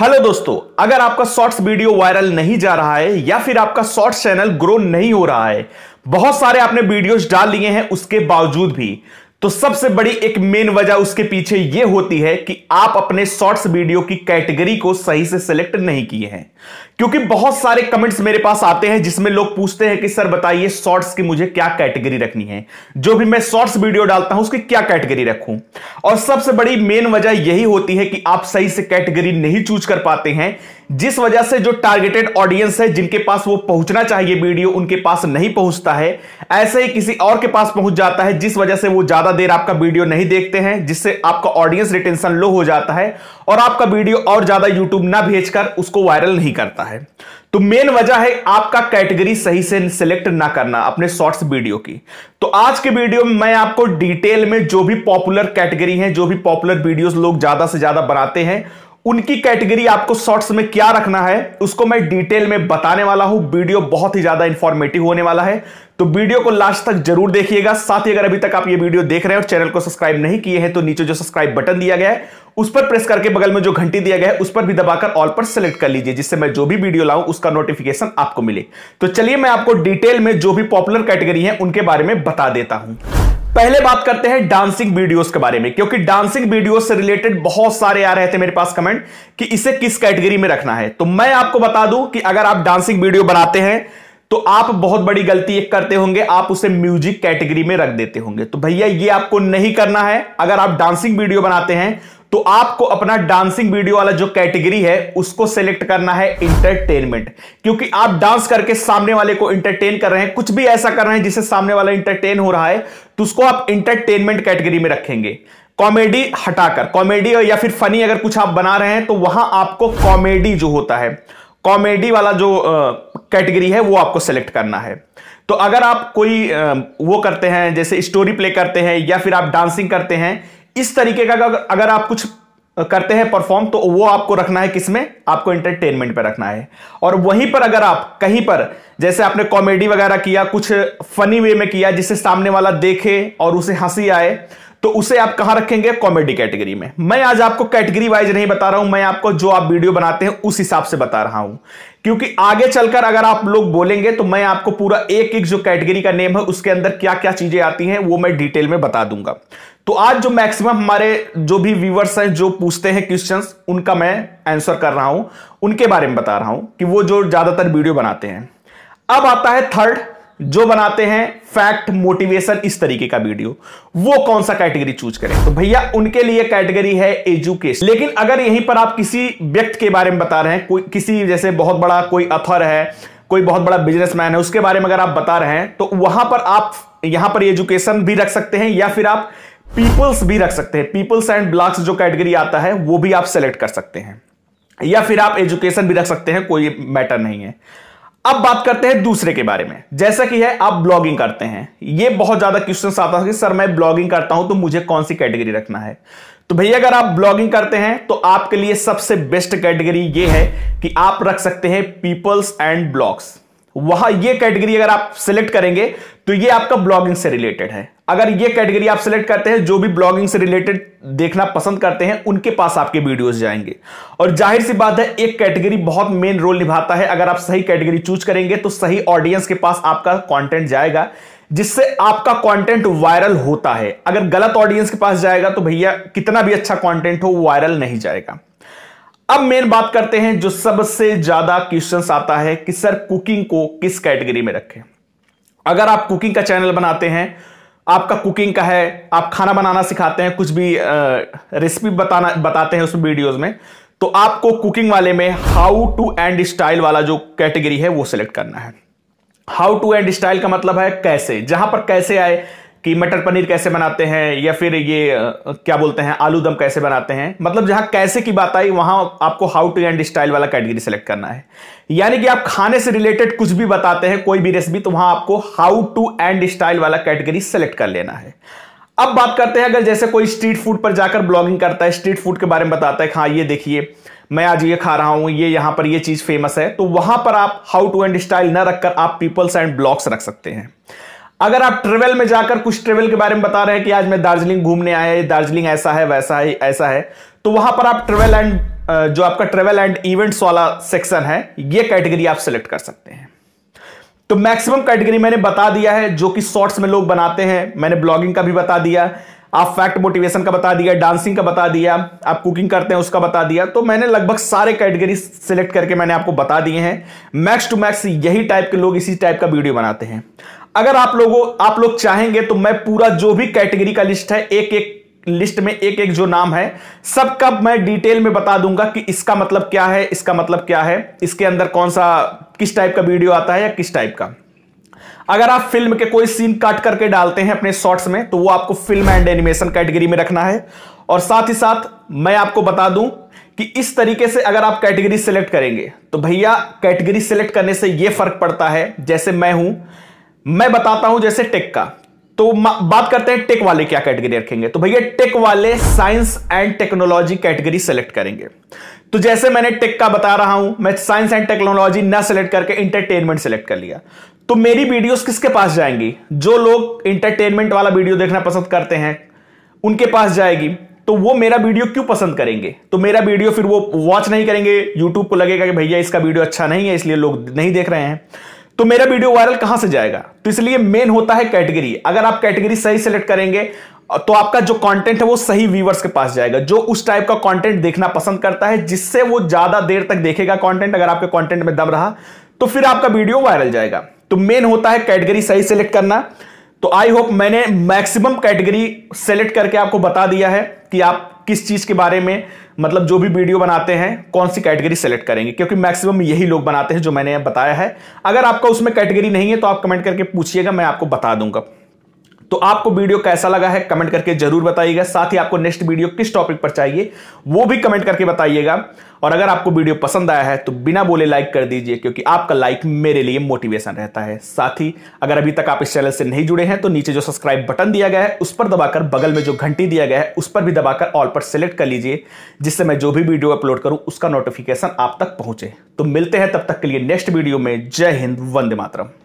hello दोस्तों अगर आपका शॉर्ट्स वीडियो वायरल नहीं जा रहा है या फिर आपका शॉर्ट्स चैनल ग्रो नहीं हो रहा है बहुत सारे आपने वीडियोस डाल लिए हैं उसके बावजूद भी तो सबसे बड़ी एक मेन वजह उसके पीछे यह होती है कि आप अपने शॉर्ट्स वीडियो की कैटेगरी को सही से सिलेक्ट नहीं किए हैं क्योंकि बहुत सारे कमेंट्स मेरे पास आते हैं जिसमें लोग पूछते हैं कि सर बताइए शॉर्ट्स की मुझे क्या कैटेगरी रखनी है जो भी मैं शॉर्ट्स वीडियो डालता हूं उसकी क्या कैटेगरी रखू और सबसे बड़ी मेन वजह यही होती है कि आप सही से कैटेगरी नहीं चूज कर पाते हैं जिस वजह से जो टारगेटेड ऑडियंस है जिनके पास वो पहुंचना चाहिए वीडियो उनके पास नहीं पहुंचता है ऐसे ही किसी और के पास पहुंच जाता है जिस वजह से वो ज्यादा ज्यादा देर आपका वीडियो नहीं देखते हैं जिससे आपका ऑडियंस रिटेंशन लो हो जाता है और आपका वीडियो और ज्यादा यूट्यूब ना भेजकर उसको वायरल नहीं करता है तो मेन वजह है आपका कैटेगरी सही से सिलेक्ट ना करना अपने शॉर्ट्स वीडियो की तो आज के वीडियो में मैं आपको डिटेल में जो भी पॉपुलर कैटेगरी है जो भी पॉपुलर वीडियोस लोग ज्यादा से ज्यादा बनाते हैं उनकी कैटेगरी आपको शॉर्ट्स में क्या रखना है उसको मैं डिटेल में बताने वाला हूं वीडियो बहुत ही ज्यादा इंफॉर्मेटिव होने वाला है तो वीडियो को लास्ट तक जरूर देखिएगा साथ ही अगर अभी तक आप ये वीडियो देख रहे हैं और चैनल को सब्सक्राइब नहीं किए हैं तो नीचे जो सब्सक्राइब बटन दिया गया है उस पर प्रेस करके बगल में जो घंटी दिया गया है उस पर भी दबाकर ऑल पर सेलेक्ट कर लीजिए जिससे मैं जो भी वीडियो लाऊं उसका नोटिफिकेशन आपको मिले तो चलिए मैं आपको डिटेल में जो भी पॉपुलर कैटेगरी है उनके बारे में बता देता हूं पहले बात करते हैं डांसिंग वीडियोस के बारे में क्योंकि डांसिंग वीडियोस से रिलेटेड बहुत सारे आ रहे थे मेरे पास कमेंट कि इसे किस कैटेगरी में रखना है तो मैं आपको बता दूं कि अगर आप डांसिंग वीडियो बनाते हैं तो आप बहुत बड़ी गलती एक करते होंगे आप उसे म्यूजिक कैटेगरी में रख देते होंगे तो भैया ये आपको नहीं करना है अगर आप डांसिंग वीडियो बनाते हैं तो आपको अपना डांसिंग वीडियो वाला जो कैटेगरी है उसको सेलेक्ट करना है इंटरटेनमेंट क्योंकि आप डांस करके सामने वाले को इंटरटेन कर रहे हैं कुछ भी ऐसा कर रहे हैं जिससे सामने वाला इंटरटेन हो रहा है तो उसको आप इंटरटेनमेंट कैटेगरी में रखेंगे कॉमेडी हटाकर कॉमेडी या फिर फनी अगर कुछ आप बना रहे हैं तो वहां आपको कॉमेडी जो होता है कॉमेडी वाला जो कैटेगरी है वो आपको सेलेक्ट करना है तो अगर आप कोई वो करते हैं जैसे स्टोरी प्ले करते हैं या फिर आप डांसिंग करते हैं इस तरीके का अगर आप कुछ करते हैं परफॉर्म तो वो आपको रखना है किसमें आपको एंटरटेनमेंट पर रखना है और वहीं पर अगर आप कहीं पर जैसे आपने कॉमेडी वगैरह किया कुछ फनी वे में किया जिसे सामने वाला देखे और उसे हंसी आए तो उसे आप कहां रखेंगे कॉमेडी कैटेगरी में मैं आज आपको कैटेगरी वाइज नहीं बता रहा हूं मैं आपको जो आप वीडियो बनाते हैं उस हिसाब से बता रहा हूं क्योंकि आगे चलकर अगर आप लोग बोलेंगे तो मैं आपको पूरा एक एक जो कैटेगरी का नेम है उसके अंदर क्या क्या चीजें आती हैं वो मैं डिटेल में बता दूंगा तो आज जो मैक्सिमम हमारे जो भी व्यूवर्स हैं जो पूछते हैं क्वेश्चंस उनका मैं आंसर कर रहा हूं उनके बारे में बता रहा हूं कि वो जो ज्यादातर वीडियो बनाते हैं अब आता है थर्ड जो बनाते हैं फैक्ट मोटिवेशन इस तरीके का वीडियो वो कौन सा कैटेगरी चूज करें तो भैया उनके लिए कैटेगरी है एजुकेशन लेकिन अगर यहीं पर आप किसी व्यक्ति के बारे में बता रहे हैं कोई किसी जैसे बहुत बड़ा कोई अथर है कोई बहुत बड़ा बिजनेसमैन है उसके बारे में अगर आप बता रहे हैं तो वहां पर आप यहां पर एजुकेशन भी रख सकते हैं या फिर आप पीपल्स भी रख सकते हैं पीपल्स एंड ब्लॉक्स जो कैटेगरी आता है वो भी आप सेलेक्ट कर सकते हैं या फिर आप एजुकेशन भी रख सकते हैं कोई मैटर नहीं है अब बात करते हैं दूसरे के बारे में जैसा कि है आप ब्लॉगिंग करते हैं ये बहुत ज्यादा क्वेश्चन आता है कि सर मैं ब्लॉगिंग करता हूं तो मुझे कौन सी कैटेगरी रखना है तो भैया अगर आप ब्लॉगिंग करते हैं तो आपके लिए सबसे बेस्ट कैटेगरी ये है कि आप रख सकते हैं पीपल्स एंड ब्लॉग्स वहां ये कैटेगरी अगर आप सिलेक्ट करेंगे तो ये आपका ब्लॉगिंग से रिलेटेड है अगर ये कैटेगरी आप सिलेक्ट करते हैं जो भी ब्लॉगिंग से रिलेटेड देखना पसंद करते हैं उनके पास आपके वीडियोस जाएंगे और जाहिर सी बात है एक कैटेगरी बहुत मेन रोल निभाता है अगर आप सही कैटेगरी चूज करेंगे तो सही ऑडियंस के पास आपका कॉन्टेंट जाएगा जिससे आपका कॉन्टेंट वायरल होता है अगर गलत ऑडियंस के पास जाएगा तो भैया कितना भी अच्छा कॉन्टेंट हो वायरल नहीं जाएगा अब मेन बात करते हैं जो सबसे ज्यादा क्वेश्चंस आता है कि सर कुकिंग को किस कैटेगरी में रखें अगर आप कुकिंग का चैनल बनाते हैं आपका कुकिंग का है आप खाना बनाना सिखाते हैं कुछ भी रेसिपी बताना बताते हैं उस वीडियोस में तो आपको कुकिंग वाले में हाउ टू एंड स्टाइल वाला जो कैटेगरी है वो सिलेक्ट करना है हाउ टू एंड स्टाइल का मतलब है कैसे जहां पर कैसे आए कि मटर पनीर कैसे बनाते हैं या फिर ये क्या बोलते हैं आलू दम कैसे बनाते हैं मतलब जहां कैसे की बात आई वहां आपको हाउ टू एंड स्टाइल वाला कैटेगरी सेलेक्ट करना है यानी कि आप खाने से रिलेटेड कुछ भी बताते हैं कोई भी रेसिपी तो वहां आपको हाउ टू एंड स्टाइल वाला कैटेगरी सेलेक्ट कर लेना है अब बात करते हैं अगर जैसे कोई स्ट्रीट फूड पर जाकर ब्लॉगिंग करता है स्ट्रीट फूड के बारे में बताता है हाँ ये देखिए मैं आज ये खा रहा हूं ये यहां पर ये चीज फेमस है तो वहां पर आप हाउ टू एंड स्टाइल न रखकर आप पीपल्स एंड ब्लॉग्स रख सकते हैं अगर आप ट्रेवल में जाकर कुछ ट्रेवल के बारे में बता रहे हैं कि आज मैं दार्जिलिंग घूमने आया है दार्जिलिंग ऐसा है वैसा है ऐसा है तो वहां पर आप ट्रेवल एंड जो आपका ट्रेवल एंड इवेंट्स वाला सेक्शन है ये कैटेगरी आप सेलेक्ट कर सकते हैं तो मैक्सिमम कैटेगरी मैंने बता दिया है जो कि शॉर्ट्स में लोग बनाते हैं मैंने ब्लॉगिंग का भी बता दिया आप फैक्ट मोटिवेशन का बता दिया डांसिंग का बता दिया आप कुकिंग करते हैं उसका बता दिया तो मैंने लगभग सारे कैटेगरी सिलेक्ट करके मैंने आपको बता दिए हैं मैक्स टू मैक्स यही टाइप के लोग इसी टाइप का वीडियो बनाते हैं अगर आप लोगों आप लोग चाहेंगे तो मैं पूरा जो भी कैटेगरी का लिस्ट है एक एक लिस्ट में एक एक जो नाम है सबका मैं डिटेल में बता दूंगा कि इसका मतलब क्या है इसका मतलब क्या है इसके अंदर कौन सा किस टाइप का वीडियो आता है या किस टाइप का अगर आप फिल्म के कोई सीन काट करके डालते हैं अपने शॉर्ट्स में तो वो आपको फिल्म एंड एनिमेशन कैटेगरी में रखना है और साथ ही साथ मैं आपको बता दूं कि इस तरीके से अगर आप कैटेगरी सेलेक्ट करेंगे तो भैया कैटेगरी सेलेक्ट करने से ये फर्क पड़ता है जैसे मैं हूं मैं बताता हूं जैसे टेक का तो बात करते हैं टेक वाले क्या कैटेगरी रखेंगे तो भैया टेक वाले science and technology category select करेंगे तो जैसे मैंने टेक का बता रहा हूं मैं साइंस एंड टेक्नोलॉजी ना सेलेक्ट करके इंटरटेनमेंट सेलेक्ट कर लिया तो मेरी वीडियोस किसके पास जाएंगी जो लोग इंटरटेनमेंट वाला वीडियो देखना पसंद करते हैं उनके पास जाएगी तो वो मेरा वीडियो क्यों पसंद करेंगे तो मेरा वीडियो फिर वो वॉच नहीं करेंगे यूट्यूब को लगेगा कि भैया इसका वीडियो अच्छा नहीं है इसलिए लोग नहीं देख रहे हैं तो मेरा वीडियो वायरल कहां से जाएगा तो इसलिए मेन होता है कैटेगरी अगर आप कैटेगरी सही सेलेक्ट करेंगे तो आपका जो कंटेंट है वो सही व्यूवर्स के पास जाएगा जो उस टाइप का कंटेंट देखना पसंद करता है जिससे वो ज्यादा देर तक देखेगा कंटेंट अगर आपके कंटेंट में दम रहा तो फिर आपका वीडियो वायरल जाएगा तो मेन होता है कैटेगरी सही सेलेक्ट करना तो आई होप मैंने मैक्सिमम कैटेगरी सेलेक्ट करके आपको बता दिया है कि आप किस चीज के बारे में मतलब जो भी वीडियो बनाते हैं कौन सी कैटेगरी सेलेक्ट करेंगे क्योंकि मैक्सिमम यही लोग बनाते हैं जो मैंने बताया है अगर आपका उसमें कैटेगरी नहीं है तो आप कमेंट करके पूछिएगा मैं आपको बता दूंगा तो आपको वीडियो कैसा लगा है कमेंट करके जरूर बताइएगा साथ ही आपको नेक्स्ट वीडियो किस टॉपिक पर चाहिए वो भी कमेंट करके बताइएगा और अगर आपको वीडियो पसंद आया है तो बिना बोले लाइक कर दीजिए क्योंकि आपका लाइक मेरे लिए मोटिवेशन रहता है साथ ही अगर अभी तक आप इस चैनल से नहीं जुड़े हैं तो नीचे जो सब्सक्राइब बटन दिया गया है उस पर दबाकर बगल में जो घंटी दिया गया है उस पर भी दबाकर ऑल पर सेलेक्ट कर लीजिए जिससे मैं जो भी वीडियो अपलोड करूं उसका नोटिफिकेशन आप तक पहुंचे तो मिलते हैं तब तक के लिए नेक्स्ट वीडियो में जय हिंद वंदे मातरम